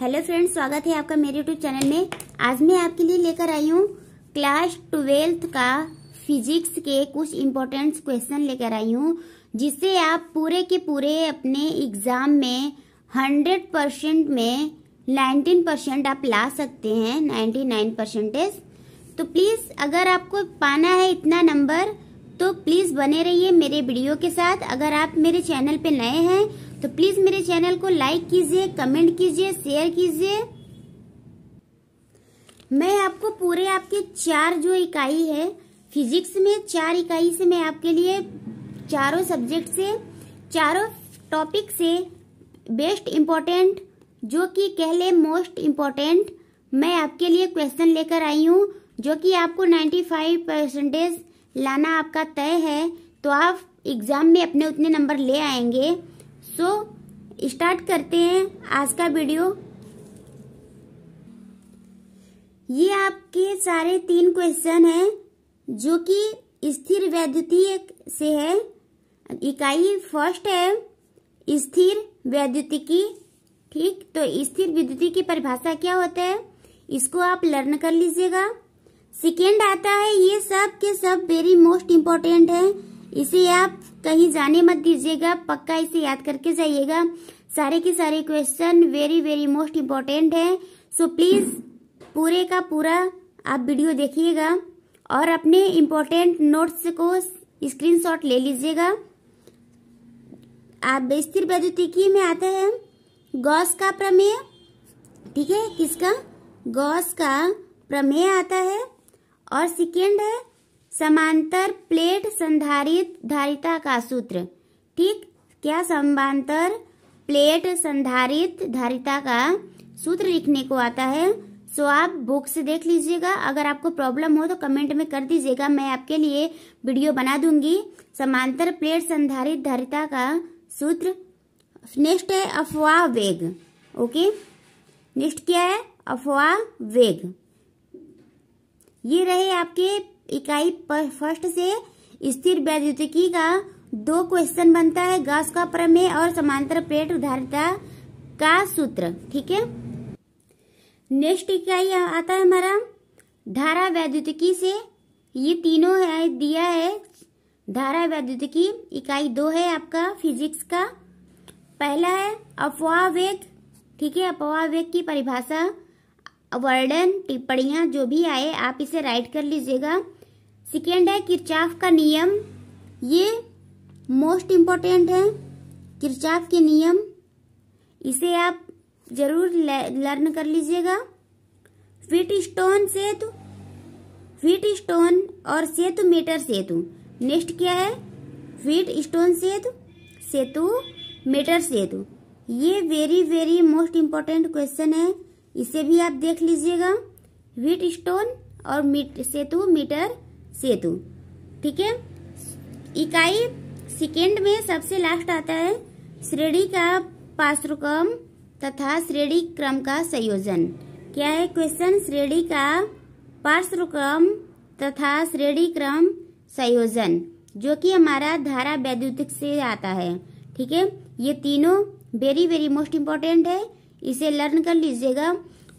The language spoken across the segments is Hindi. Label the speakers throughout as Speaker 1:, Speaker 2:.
Speaker 1: हेलो फ्रेंड्स स्वागत है आपका मेरे यूट्यूब चैनल में आज मैं आपके लिए लेकर आई हूँ क्लास ट्वेल्थ का फिजिक्स के कुछ इम्पोर्टेंट क्वेश्चन लेकर आई हूँ जिससे आप पूरे के पूरे अपने एग्जाम में हंड्रेड परसेंट में नाइन्टीन परसेंट आप ला सकते हैं नाइन्टी नाइन परसेंटेज तो प्लीज़ अगर आपको पाना है इतना नंबर तो प्लीज़ बने रहिए मेरे वीडियो के साथ अगर आप मेरे चैनल पे नए हैं तो प्लीज मेरे चैनल को लाइक कीजिए कमेंट कीजिए शेयर कीजिए मैं आपको पूरे आपके चार जो इकाई है फिजिक्स में चार इकाई से मैं आपके लिए चारों सब्जेक्ट से चारों टॉपिक से बेस्ट इम्पोर्टेंट जो कि कह ले मोस्ट इम्पोर्टेंट मैं आपके लिए क्वेश्चन लेकर आई हूँ जो कि आपको 95 परसेंटेज लाना आपका तय है तो आप एग्जाम में अपने उतने नंबर ले आएंगे सो तो so, स्टार्ट करते हैं आज का वीडियो ये आपके सारे तीन क्वेश्चन हैं जो कि स्थिर वैद्युतीय से है इकाई फर्स्ट है स्थिर वैद्युतिकी ठीक तो स्थिर विद्युती की परिभाषा क्या होता है इसको आप लर्न कर लीजिएगा सेकेंड आता है ये सब के सब वेरी मोस्ट इम्पोर्टेंट है इसे आप कहीं जाने मत दीजिएगा पक्का इसे याद करके जाइएगा सारे के सारे question very very most important है सो प्लीज पूरे का पूरा आप वीडियो देखिएगा और अपने इम्पोर्टेंट नोट्स को स्क्रीनशॉट ले लीजिएगा आप स्थिर वैद्युतिकी में आता है गॉस का प्रमेय ठीक है किसका गॉस का प्रमेय आता है और सेकेंड है समांतर प्लेट संधारित धारिता का सूत्र ठीक क्या समांतर प्लेट संधारित धारिता का सूत्र लिखने को आता है सो आप बुक से देख लीजिएगा अगर आपको प्रॉब्लम हो तो कमेंट में कर दीजिएगा मैं आपके लिए वीडियो बना दूंगी समांतर प्लेट संधारित धारिता का सूत्र नेक्स्ट है अफवाह वेग ओके नेक्स्ट क्या है अफवाह वेग ये रहे आपके इकाई फर्स्ट से स्थिर वैद्युतिकी का दो क्वेश्चन बनता है गैस का प्रमेय और समांतर प्लेट उधारिता का सूत्र ठीक है नेक्स्ट इकाई आता है हमारा धारा वैद्युतिकी से ये तीनों है दिया है धारा वैद्युतिकी इकाई दो है आपका फिजिक्स का पहला है अफवाह वेग ठीक है अफवाह वेग की परिभाषा वर्णन टिप्पणियां जो भी आए आप इसे राइट कर लीजिएगा सेकेंड है किरचाफ का नियम ये मोस्ट इम्पोर्टेंट है किरचाफ के नियम इसे आप जरूर लर्न कर लीजिएगा फिट स्टोन सेतु फिट स्टोन और सेतु मीटर सेतु नेक्स्ट क्या है फिट स्टोन सेतु सेतु मीटर सेतु ये very very most important question है इसे भी आप देख लीजिएगा विट स्टोन और सेतु मीटर सेतु ठीक है इकाई सेकेंड में सबसे लास्ट आता है श्रेणी का पार्श्वक्रम तथा श्रेणी क्रम का संयोजन क्या है क्वेश्चन श्रेणी का पार्श्वक्रम तथा श्रेणी क्रम संयोजन जो कि हमारा धारा वैद्युत से आता है ठीक है ये तीनों वेरी वेरी मोस्ट इम्पोर्टेंट है इसे लर्न कर लीजिएगा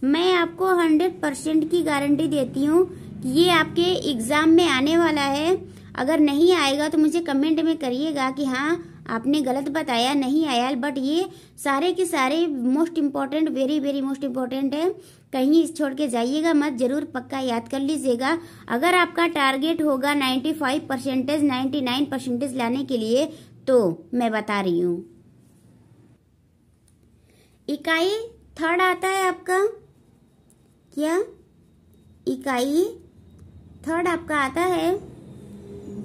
Speaker 1: मैं आपको हंड्रेड परसेंट की गारंटी देती हूँ ये आपके एग्जाम में आने वाला है अगर नहीं आएगा तो मुझे कमेंट में करिएगा कि हाँ आपने गलत बताया नहीं आया बट ये सारे के सारे most important very very most important है कहीं इस छोड़ के जाइएगा मत जरूर पक्का याद कर लीजिएगा अगर आपका टारगेट होगा 95 परसेंटेज नाइन्टी परसेंटेज लाने के लिए तो मैं बता रही हूँ इकाई थर्ड आता है आपका वाक्य इकाई थर्ड आपका आता है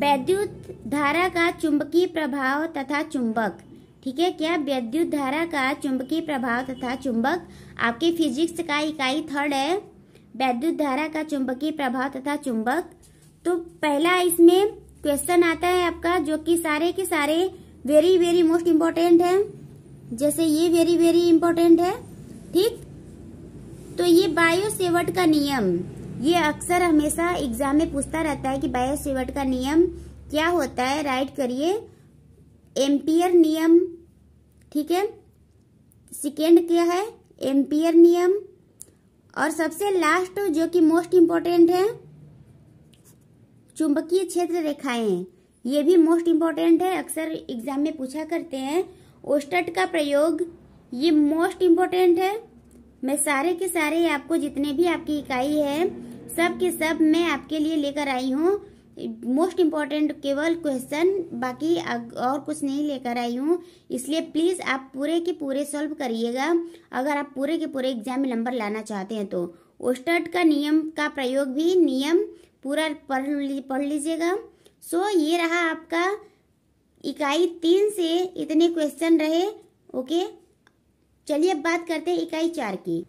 Speaker 1: वैद्युत धारा का चुंबकीय प्रभाव तथा चुंबक ठीक है क्या वैद्युत धारा का चुंबकीय प्रभाव तथा चुंबक आपके फिजिक्स का इकाई थर्ड है वैद्युत धारा का चुंबकीय प्रभाव तथा चुंबक तो पहला इसमें क्वेश्चन आता है आपका जो कि सारे के सारे वेरी वेरी मोस्ट इम्पोर्टेंट है जैसे ये वेरी वेरी इम्पोर्टेंट है ठीक तो ये बायोसेवट का नियम ये अक्सर हमेशा एग्जाम में पूछता रहता है कि बायोसेवट का नियम क्या होता है राइट करिए एम्पियर नियम ठीक है सेकेंड क्या है एम्पियर नियम और सबसे लास्ट जो कि मोस्ट इम्पोर्टेंट है चुंबकीय क्षेत्र रेखाएं ये भी मोस्ट इम्पोर्टेंट है अक्सर एग्जाम में पूछा करते हैं ओस्टर्ट का प्रयोग ये मोस्ट इम्पोर्टेंट है मैं सारे के सारे आपको जितने भी आपकी इकाई है सब के सब मैं आपके लिए लेकर आई हूँ मोस्ट इम्पॉर्टेंट केवल क्वेश्चन बाकी और कुछ नहीं लेकर आई हूँ इसलिए प्लीज़ आप पूरे के पूरे सॉल्व करिएगा अगर आप पूरे के पूरे एग्जाम में नंबर लाना चाहते हैं तो ओस्टर्ट का नियम का प्रयोग भी नियम पूरा पढ़ पढ़ लीजिएगा सो ये रहा आपका इकाई तीन से इतने क्वेश्चन रहे ओके चलिए अब बात करते हैं इकाई चार की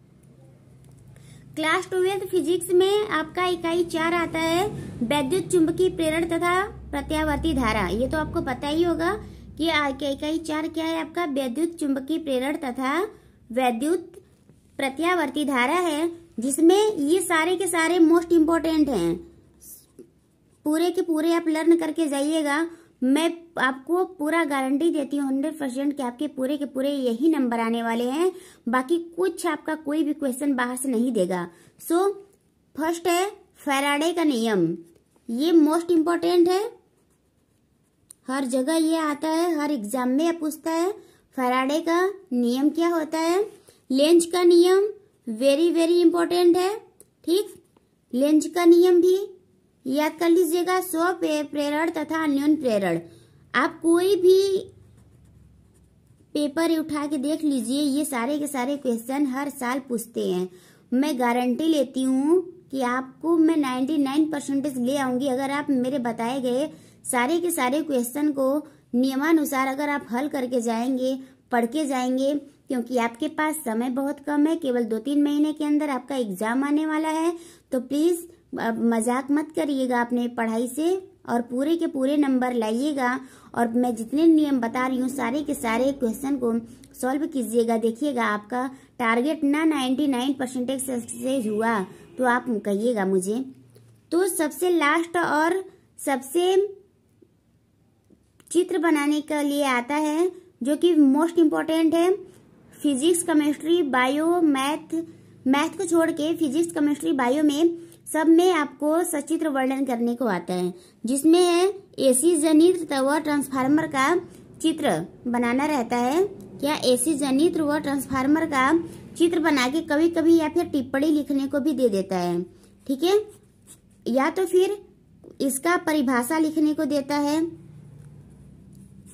Speaker 1: क्लास ट्वेल्थ फिजिक्स में आपका इकाई चार आता है वैद्युत चुंबकीय प्रेरण तथा प्रत्यावर्ती धारा ये तो आपको पता ही होगा कि इकाई चार क्या है आपका वैद्युत चुंबकीय प्रेरण तथा वैद्युत प्रत्यावर्ती धारा है जिसमें ये सारे के सारे मोस्ट इम्पोर्टेंट हैं पूरे के पूरे आप लर्न करके जाइएगा मैं आपको पूरा गारंटी देती हूँ हंड्रेड परसेंट की आपके पूरे के पूरे यही नंबर आने वाले हैं बाकी कुछ आपका कोई भी क्वेश्चन बाहर से नहीं देगा सो so, फर्स्ट है फेराडे का नियम ये मोस्ट इम्पोर्टेंट है हर जगह ये आता है हर एग्जाम में यह पूछता है फराडे का नियम क्या होता है लेंज का नियम वेरी वेरी इम्पोर्टेंट है ठीक लेंज का नियम भी याद कर लीजिएगा स्व प्रेरण तथा अन्योन प्रेरण आप कोई भी पेपर उठा के देख लीजिए ये सारे के सारे क्वेश्चन हर साल पूछते हैं मैं गारंटी लेती हूँ कि आपको मैं 99 परसेंटेज ले आऊंगी अगर आप मेरे बताए गए सारे के सारे क्वेश्चन को नियमानुसार अगर आप हल करके जाएंगे पढ़ के जाएंगे क्योंकि आपके पास समय बहुत कम है केवल दो तीन महीने के अंदर आपका एग्जाम आने वाला है तो प्लीज मजाक मत करिएगा अपने पढ़ाई से और पूरे के पूरे नंबर लाइएगा और मैं जितने नियम बता रही हूँ सारे के सारे क्वेश्चन को सॉल्व कीजिएगा देखिएगा आपका टारगेट ना 99 परसेंटेज सक्सेस हुआ तो आप कहिएगा मुझे तो सबसे लास्ट और सबसे चित्र बनाने के लिए आता है जो कि मोस्ट इम्पॉर्टेंट है physics chemistry bio math math को छोड़ के फिजिक्स केमिस्ट्री बायो में सब में आपको सचित्र वर्णन करने को आता है जिसमें है एसी जनित्र व ट्रांसफार्मर का चित्र बनाना रहता है या एसी जनित्र व ट्रांसफार्मर का चित्र बना के कभी कभी या फिर टिप्पणी लिखने को भी दे देता है ठीक है या तो फिर इसका परिभाषा लिखने को देता है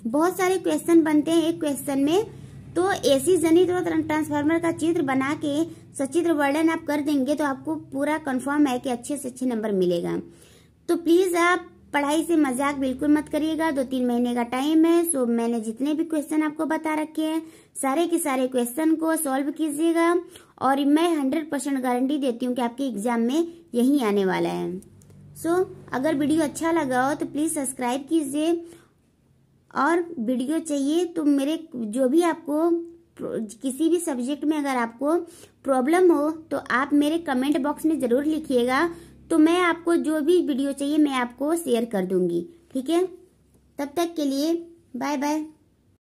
Speaker 1: बहुत सारे क्वेश्चन बनते हैं एक क्वेश्चन में तो एसी जनित्र व ट्रांसफार्मर का चित्र बना के सचित्र वर्णन आप कर देंगे तो आपको पूरा कंफर्म है कि अच्छे से अच्छे नंबर मिलेगा तो प्लीज आप पढ़ाई से मजाक बिल्कुल मत करिएगा दो तीन महीने का टाइम है सो मैंने जितने भी क्वेश्चन आपको बता रखे हैं सारे के सारे क्वेश्चन को सॉल्व कीजिएगा और मैं हंड्रेड परसेंट गारंटी देती हूँ कि आपके एग्जाम में यही आने वाला है सो अगर वीडियो अच्छा लगा हो तो प्लीज सब्सक्राइब कीजिए और वीडियो चाहिए तो मेरे जो भी आपको किसी भी सब्जेक्ट में अगर आपको प्रॉब्लम हो तो आप मेरे कमेंट बॉक्स में ज़रूर लिखिएगा तो मैं आपको जो भी वीडियो चाहिए मैं आपको शेयर कर दूंगी ठीक है तब तक के लिए बाय बाय